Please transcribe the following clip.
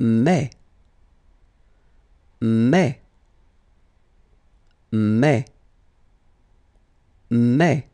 mais mais mais mais